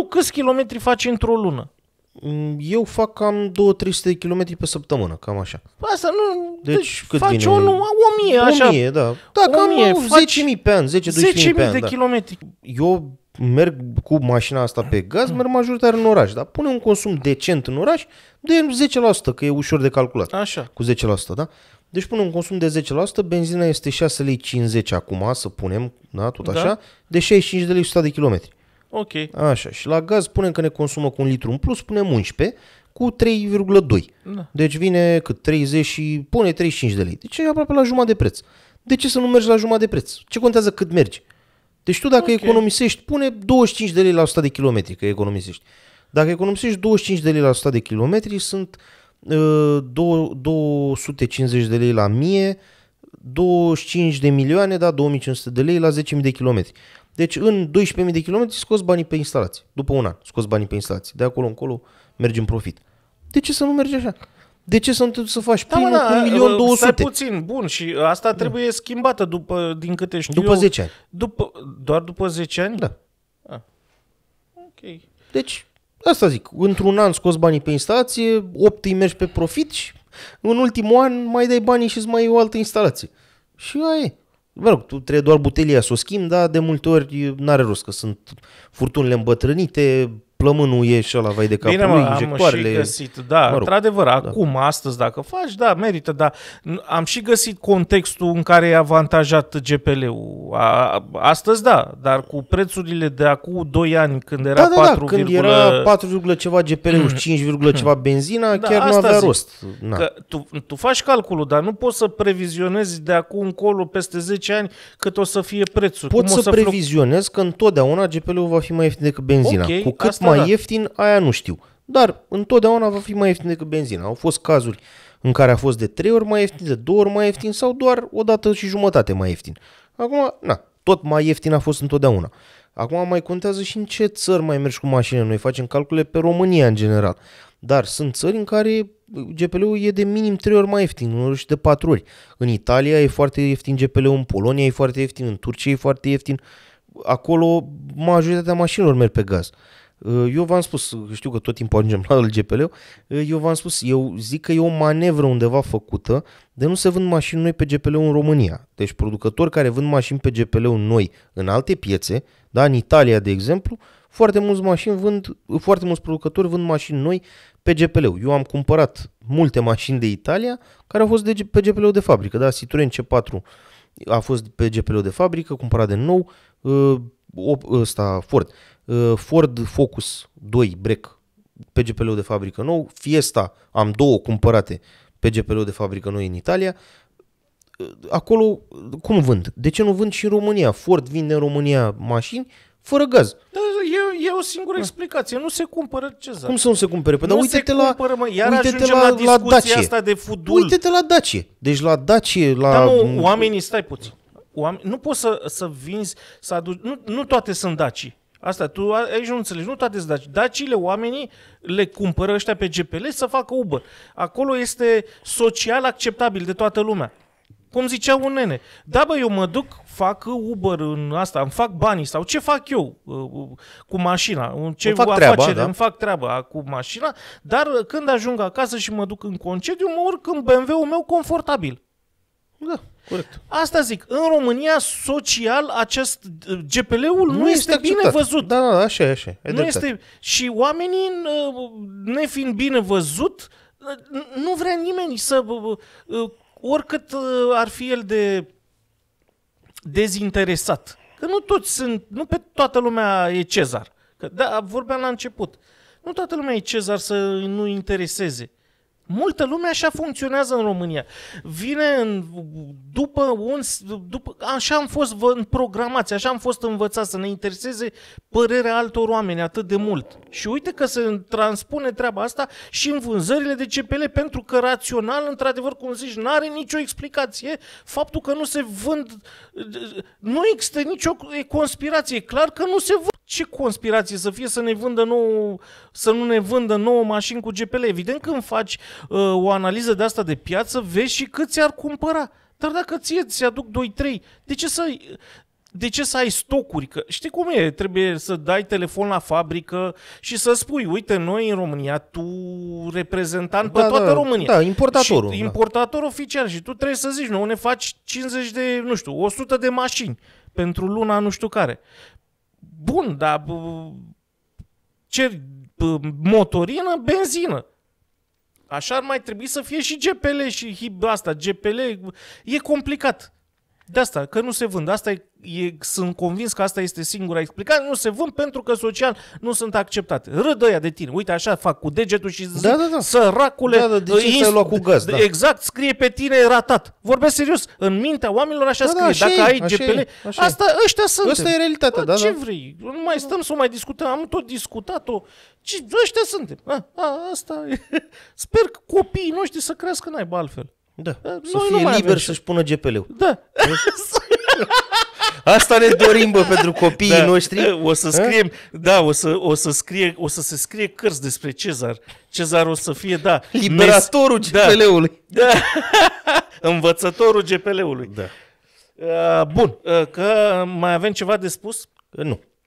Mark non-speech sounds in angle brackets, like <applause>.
tu câți kilometri faci într-o lună? Mm, eu fac cam 2-300 de kilometri pe săptămână, cam așa. Păi asta nu... Deci, deci faci o, O, o mie, așa. O mie, da. Da, o cam 10.000 pe an, 10-12.000 10 pe an. 10.000 de da. kilometri. Eu merg cu mașina asta pe gaz, mm. merg majoritar în oraș, dar pune un consum decent în oraș de 10%, că e ușor de calculat. Așa. Cu 10%, da? Deci pune un consum de 10%, benzina este 6,50 lei acum, să punem, da, tot da. așa, da. de 65 de lei 100 de kilometri. Ok. Așa, și la gaz punem că ne consumă cu un litru în plus, punem 11 cu 3,2. Da. Deci vine cât 30 și pune 35 de lei. Deci e aproape la jumătate de preț. De ce să nu mergi la jumătate de preț? Ce contează cât mergi? Deci tu dacă okay. economisești, pune 25 de lei la 100 de kilometri că economisești. Dacă economisești 25 de lei la 100 de kilometri, sunt uh, 250 de lei la 1000, 25 de milioane, da, 2500 de lei la 10.000 de kilometri. Deci în 12.000 de kilometri scoți banii pe instalații. După un an scoți banii pe instalații. De acolo încolo mergi în profit. De ce să nu mergi așa? De ce să, să faci da, primul da, da, cu 1 ă, milion puțin, bun, și asta da. trebuie da. schimbată după, din câte știu După eu, 10 ani. După, doar după 10 ani? Da. Ah. Ok. Deci, asta zic, într-un an scoți banii pe instalație, 8 îi mergi pe profit și în ultimul an mai dai banii și îți mai e o altă instalație. Și aia e. Vă rog, tu trebuie doar butelia să o schimbi, dar de multe ori n-are rost, că sunt furtunile îmbătrânite, plămânul e și ăla, vai de capul Bine, mă, lui, injectoarele. am și găsit, da, mă rog, într-adevăr, da. acum, astăzi, dacă faci, da, merită, dar am și găsit contextul în care e avantajat GPL-ul. A, astăzi, da, dar cu prețurile de acum 2 ani, când era da, da, 4, da, când virgulă... era 4, ceva GPL-ul și 5, ceva da, benzina, da, chiar nu avea zic, rost. Da. Că tu, tu faci calculul, dar nu poți să previzionezi de acum încolo, peste 10 ani, cât o să fie prețul. Poți să, să previzionezi fluc... că întotdeauna GPL-ul va fi mai ieftin decât benzina. Okay, cu cât mai mai da. ieftin, aia nu știu. Dar întotdeauna va fi mai ieftin decât benzina. Au fost cazuri în care a fost de trei ori mai ieftin, de două ori mai ieftin sau doar o dată și jumătate mai ieftin. Acum, na, tot mai ieftin a fost întotdeauna. Acum mai contează și în ce țări mai mergi cu mașină. Noi facem calcule pe România în general. Dar sunt țări în care GPL-ul e de minim 3 ori mai ieftin, uneori și de 4 ori. În Italia e foarte ieftin GPL-ul, în Polonia e foarte ieftin, în Turcia e foarte ieftin. Acolo majoritatea mașinilor merg pe gaz. Uh, Uh, eu v-am spus, știu că tot timpul ajungem la LGPL, uh, eu v-am spus, eu zic că e o manevră undeva făcută de nu se vând mașini noi pe gpl în România. Deci producători care vând mașini pe gpl noi în alte piețe, da, în Italia de exemplu, foarte mulți mașini vând, foarte mulți producători vând mașini noi pe gpl -ul. Eu am cumpărat multe mașini de Italia care au fost de, pe gpl de fabrică, da, Citroen C4 a fost pe GPL de fabrică, cumpărat de nou, uh, ăsta Ford, uh, Ford Focus 2 break pe GPL de fabrică nou, Fiesta am două cumpărate pe GPL de fabrică nou în Italia, uh, acolo cum vând? De ce nu vând și în România? Ford vinde în România mașini, fără gaz. Da, da, e, e o singură da. explicație. Nu se cumpără Cezar. Cum să nu se cumpere? Păi, nu dar uite-te la, cumpără, mă. Iar uite-te la, la, la Dacie. asta de fudul. Uite-te la Dacie. Deci la Dacie, la... Da, mă, oamenii, stai puțin. Oameni, nu poți să, să vinzi, să aduci... Nu, nu toate sunt Dacii. Asta, tu aici nu înțelegi, nu toate sunt daci. Daciile, oamenii le cumpără ăștia pe GPL să facă Uber. Acolo este social acceptabil de toată lumea. Cum zicea un nene. Da, bă, eu mă duc, fac Uber în asta, îmi fac banii sau ce fac eu uh, uh, cu mașina, ce îmi fac afacere, treaba, da? îmi fac treaba cu mașina, dar când ajung acasă și mă duc în concediu, mă urc în BMW-ul meu confortabil. Da, corect. Asta zic, în România, social, acest uh, GPL-ul nu, nu este, este bine văzut. Da, da, da, așa e, așa e. Nu este... Și oamenii, nefiind bine văzut, nu vrea nimeni să oricât uh, ar fi el de dezinteresat, că nu toți sunt, nu pe toată lumea e Cezar. Că, da, vorbeam la început. Nu toată lumea e Cezar să nu intereseze. Multă lume așa funcționează în România. Vine în, după un... După, așa am fost în programați, așa am fost învățați să ne intereseze părerea altor oameni atât de mult. Și uite că se transpune treaba asta și în vânzările de CPL, pentru că rațional, într-adevăr, cum zici, nu are nicio explicație faptul că nu se vând... Nu există nicio conspirație. E clar că nu se vând ce conspirație să fie să ne vândă nou, să nu ne vândă nouă mașini cu GPL? Evident când faci uh, o analiză de asta de piață, vezi și câți ar cumpăra. Dar dacă ție ți aduc 2-3, de ce să de ce să ai stocuri? Că știi cum e? Trebuie să dai telefon la fabrică și să spui, uite, noi în România, tu reprezentant da, pe toată da, România. Da, importatorul. Și importator da. oficial și tu trebuie să zici, nu, ne faci 50 de, nu știu, 100 de mașini pentru luna nu știu care. Bun, dar ce motorină, benzină. Așa ar mai trebui să fie și GPL și asta, GPL e complicat. De asta, că nu se vând. Asta e, e, sunt convins că asta este singura explicație. Nu se vând pentru că social nu sunt acceptate. Râdă ea de tine. Uite așa, fac cu degetul și zic, da, da, da. săracule, da, da, de ce ă, inst... cu gaz, da. exact, scrie pe tine ratat. Vorbesc serios, în mintea oamenilor așa da, da scrie. Da, Dacă e, ai GPL, e, asta, ăștia sunt. Asta e realitatea, da, Ce da. vrei? Nu mai stăm să mai discutăm, am tot discutat-o. Ce, ăștia suntem. A, a, asta e. <laughs> Sper că copiii noștri să crească naiba altfel. Da. Noi să fie liber să-și pună GPL-ul. Da. <laughs> Asta ne dorim, bă, pentru copiii da. noștri. O să scriem, A? da, o să, o, să scrie, o să se scrie cărți despre Cezar. Cezar o să fie, da. Liberatorul mes... GPL-ului. Da. da. <laughs> Învățătorul GPL-ului. Da. Uh, bun, uh, că mai avem ceva de spus? Uh, nu.